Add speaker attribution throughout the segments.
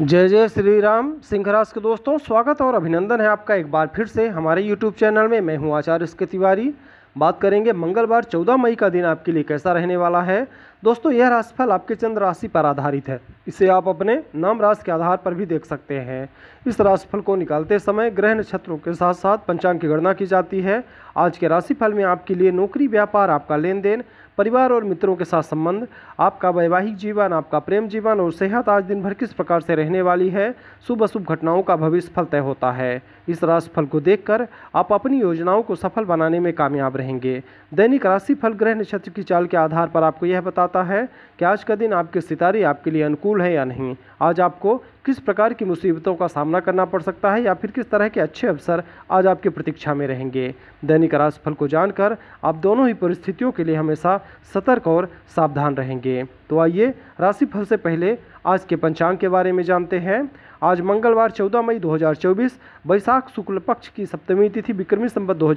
Speaker 1: जय जय श्री राम सिंहराज के दोस्तों स्वागत और अभिनंदन है आपका एक बार फिर से हमारे यूट्यूब चैनल में मैं हूं आचार्य इसके तिवारी बात करेंगे मंगलवार 14 मई का दिन आपके लिए कैसा रहने वाला है दोस्तों यह राशिफल आपके चंद्र राशि पर आधारित है इसे आप अपने नाम राशि के आधार पर भी देख सकते हैं इस राशिफल को निकालते समय ग्रह नक्षत्रों के साथ साथ पंचांग की गणना की जाती है आज के राशिफल में आपके लिए नौकरी व्यापार आपका लेन देन परिवार और मित्रों के साथ संबंध आपका वैवाहिक जीवन आपका प्रेम जीवन और सेहत आज दिन भर किस प्रकार से रहने वाली है शुभ अशुभ घटनाओं का भविष्य फल तय होता है इस राशिफल को देखकर आप अपनी योजनाओं को सफल बनाने में कामयाब रहेंगे दैनिक राशि फल ग्रह नक्षत्र की चाल के आधार पर आपको यह बताता है कि आज का दिन आपके सितारे आपके लिए अनुकूल है या नहीं आज आपको किस प्रकार की मुसीबतों का सामना करना पड़ सकता है या फिर किस तरह के अच्छे अवसर आज आपकी प्रतीक्षा में रहेंगे दैनिक राशिफल को जानकर आप दोनों ही परिस्थितियों के लिए हमेशा सतर्क और सावधान रहेंगे तो आइए राशिफल से पहले आज के पंचांग के बारे में जानते हैं आज मंगलवार 14 मई 2024 वैशाख शुक्ल पक्ष की सप्तमी तिथि विक्रमी संबत दो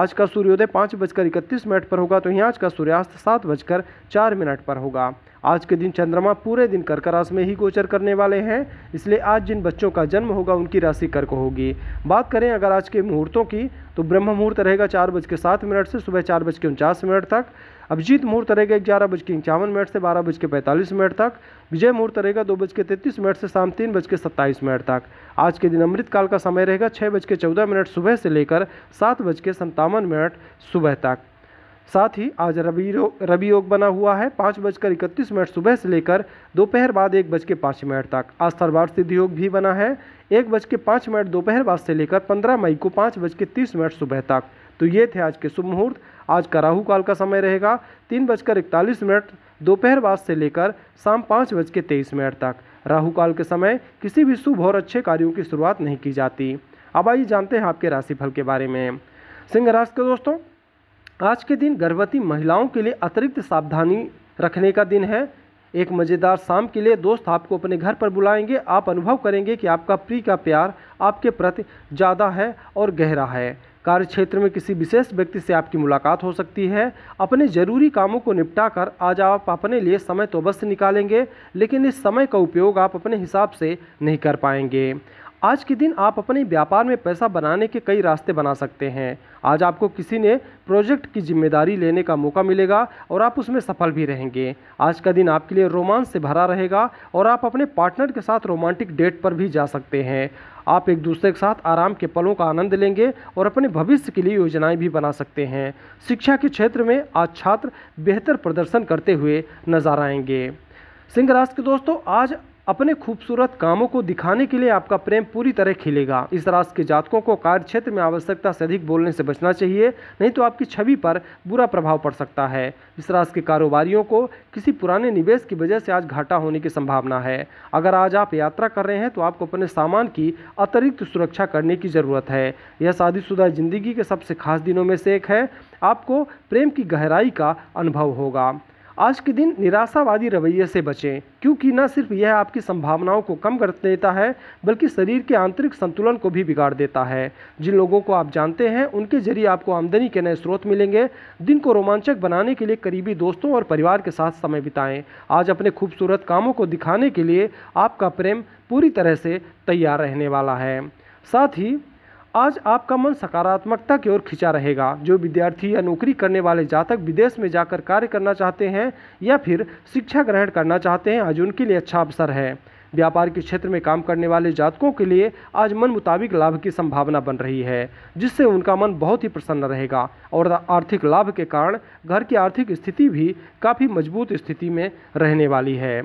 Speaker 1: आज का सूर्योदय पाँच बजकर इकतीस मिनट पर होगा तो यहाँ आज का सूर्यास्त सात बजकर चार मिनट पर होगा आज के दिन चंद्रमा पूरे दिन कर्क राशि में ही गोचर करने वाले हैं इसलिए आज जिन बच्चों का जन्म होगा उनकी राशि कर्क होगी बात करें अगर आज के मुहूर्तों की तो ब्रह्म मुहूर्त रहेगा चार बज के सात मिनट से सुबह चार बज के उनचास मिनट तक अभिजीत मुहूर्त रहेगा ग्यारह बज के इक्यावन मिनट से बारह बज के पैंतालीस मिनट तक विजय मुहूर्त रहेगा दो बज के तैंतीस मिनट से शाम तीन बज के सत्ताईस मिनट तक आज के दिन अमृत काल का समय रहेगा छः बज के चौदह मिनट सुबह से लेकर सात बज के संतावन मिनट सुबह तक साथ ही आज रवि रवि योग बना हुआ है पाँच बजकर इकतीस मिनट सुबह से लेकर दोपहर बाद एक बज के पाँच मिनट तक आज आस्थावार सिद्धि योग भी बना है एक बज के पाँच मिनट दोपहर बाद से लेकर पंद्रह मई को पाँच बज के तीस मिनट सुबह तक तो ये थे आज के शुभ मुहूर्त आज का राहु काल का समय रहेगा तीन बजकर इकतालीस मिनट दोपहर बाद से लेकर शाम पाँच बज के तेईस मिनट तक राहु काल के समय किसी भी शुभ और अच्छे कार्यों की शुरुआत नहीं की जाती अब आइए जानते हैं आपके राशिफल के बारे में सिंह राशि के दोस्तों आज के दिन गर्भवती महिलाओं के लिए अतिरिक्त सावधानी रखने का दिन है एक मज़ेदार शाम के लिए दोस्त आपको अपने घर पर बुलाएंगे आप अनुभव करेंगे कि आपका प्री का प्यार आपके प्रति ज़्यादा है और गहरा है कार्य क्षेत्र में किसी विशेष व्यक्ति से आपकी मुलाकात हो सकती है अपने जरूरी कामों को निपटाकर आज आप अपने लिए समय तो अवश्य निकालेंगे लेकिन इस समय का उपयोग आप अपने हिसाब से नहीं कर पाएंगे आज के दिन आप अपने व्यापार में पैसा बनाने के कई रास्ते बना सकते हैं आज आपको किसी ने प्रोजेक्ट की जिम्मेदारी लेने का मौका मिलेगा और आप उसमें सफल भी रहेंगे आज का दिन आपके लिए रोमांस से भरा रहेगा और आप अपने पार्टनर के साथ रोमांटिक डेट पर भी जा सकते हैं आप एक दूसरे के साथ आराम के पलों का आनंद लेंगे और अपने भविष्य के लिए योजनाएं भी बना सकते हैं शिक्षा के क्षेत्र में आज छात्र बेहतर प्रदर्शन करते हुए नजर आएंगे सिंह राशि के दोस्तों आज अपने खूबसूरत कामों को दिखाने के लिए आपका प्रेम पूरी तरह खिलेगा इस राशि के जातकों को कार्य क्षेत्र में आवश्यकता से अधिक बोलने से बचना चाहिए नहीं तो आपकी छवि पर बुरा प्रभाव पड़ सकता है इस राशि के कारोबारियों को किसी पुराने निवेश की वजह से आज घाटा होने की संभावना है अगर आज आप यात्रा कर रहे हैं तो आपको अपने सामान की अतिरिक्त सुरक्षा करने की ज़रूरत है यह शादीशुदा ज़िंदगी के सबसे खास दिनों में से एक है आपको प्रेम की गहराई का अनुभव होगा आज के दिन निराशावादी रवैये से बचें क्योंकि न सिर्फ यह आपकी संभावनाओं को कम कर देता है बल्कि शरीर के आंतरिक संतुलन को भी बिगाड़ देता है जिन लोगों को आप जानते हैं उनके जरिए आपको आमदनी के नए स्रोत मिलेंगे दिन को रोमांचक बनाने के लिए करीबी दोस्तों और परिवार के साथ समय बिताएं आज अपने खूबसूरत कामों को दिखाने के लिए आपका प्रेम पूरी तरह से तैयार रहने वाला है साथ ही आज आपका मन सकारात्मकता की ओर खिंचा रहेगा जो विद्यार्थी या नौकरी करने वाले जातक विदेश में जाकर कार्य करना चाहते हैं या फिर शिक्षा ग्रहण करना चाहते हैं आज उनके लिए अच्छा अवसर है व्यापार के क्षेत्र में काम करने वाले जातकों के लिए आज मन मुताबिक लाभ की संभावना बन रही है जिससे उनका मन बहुत ही प्रसन्न रहेगा और आर्थिक लाभ के कारण घर की आर्थिक स्थिति भी काफ़ी मजबूत स्थिति में रहने वाली है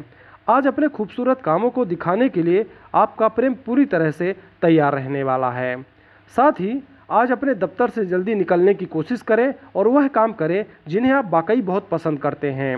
Speaker 1: आज अपने खूबसूरत कामों को दिखाने के लिए आपका प्रेम पूरी तरह से तैयार रहने वाला है साथ ही आज अपने दफ्तर से जल्दी निकलने की कोशिश करें और वह काम करें जिन्हें आप वाकई बहुत पसंद करते हैं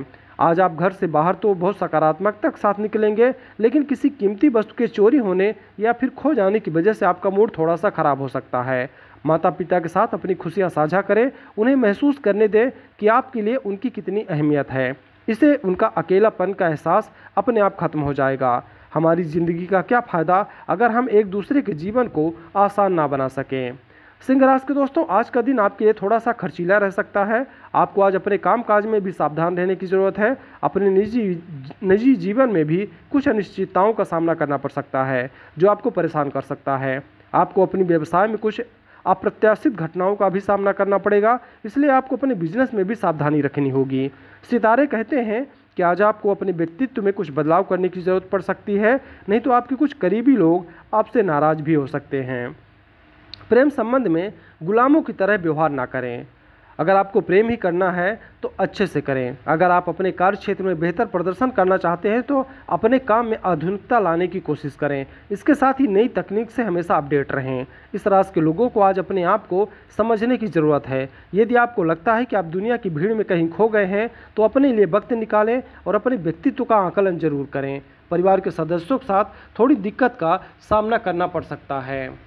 Speaker 1: आज आप घर से बाहर तो बहुत सकारात्मक तक साथ निकलेंगे लेकिन किसी कीमती वस्तु के चोरी होने या फिर खो जाने की वजह से आपका मूड थोड़ा सा ख़राब हो सकता है माता पिता के साथ अपनी खुशियाँ साझा करें उन्हें महसूस करने दें कि आपके लिए उनकी कितनी अहमियत है इससे उनका अकेलापन का एहसास अपने आप खत्म हो जाएगा हमारी ज़िंदगी का क्या फ़ायदा अगर हम एक दूसरे के जीवन को आसान ना बना सकें सिंह राशि के दोस्तों आज का दिन आपके लिए थोड़ा सा खर्चीला रह सकता है आपको आज अपने काम काज में भी सावधान रहने की ज़रूरत है अपने निजी निजी जीवन में भी कुछ अनिश्चितताओं का सामना करना पड़ सकता है जो आपको परेशान कर सकता है आपको अपनी व्यवसाय में कुछ अप्रत्याशित घटनाओं का भी सामना करना पड़ेगा इसलिए आपको अपने बिजनेस में भी सावधानी रखनी होगी सितारे कहते हैं कि आज आपको अपने व्यक्तित्व में कुछ बदलाव करने की ज़रूरत पड़ सकती है नहीं तो आपके कुछ करीबी लोग आपसे नाराज़ भी हो सकते हैं प्रेम संबंध में गुलामों की तरह व्यवहार ना करें अगर आपको प्रेम ही करना है तो अच्छे से करें अगर आप अपने कार्य क्षेत्र में बेहतर प्रदर्शन करना चाहते हैं तो अपने काम में आधुनिकता लाने की कोशिश करें इसके साथ ही नई तकनीक से हमेशा अपडेट रहें इस राशि के लोगों को आज अपने आप को समझने की ज़रूरत है यदि आपको लगता है कि आप दुनिया की भीड़ में कहीं खो गए हैं तो अपने लिए वक्त निकालें और अपने व्यक्तित्व का आकलन जरूर करें परिवार के सदस्यों के साथ थोड़ी दिक्कत का सामना करना पड़ सकता है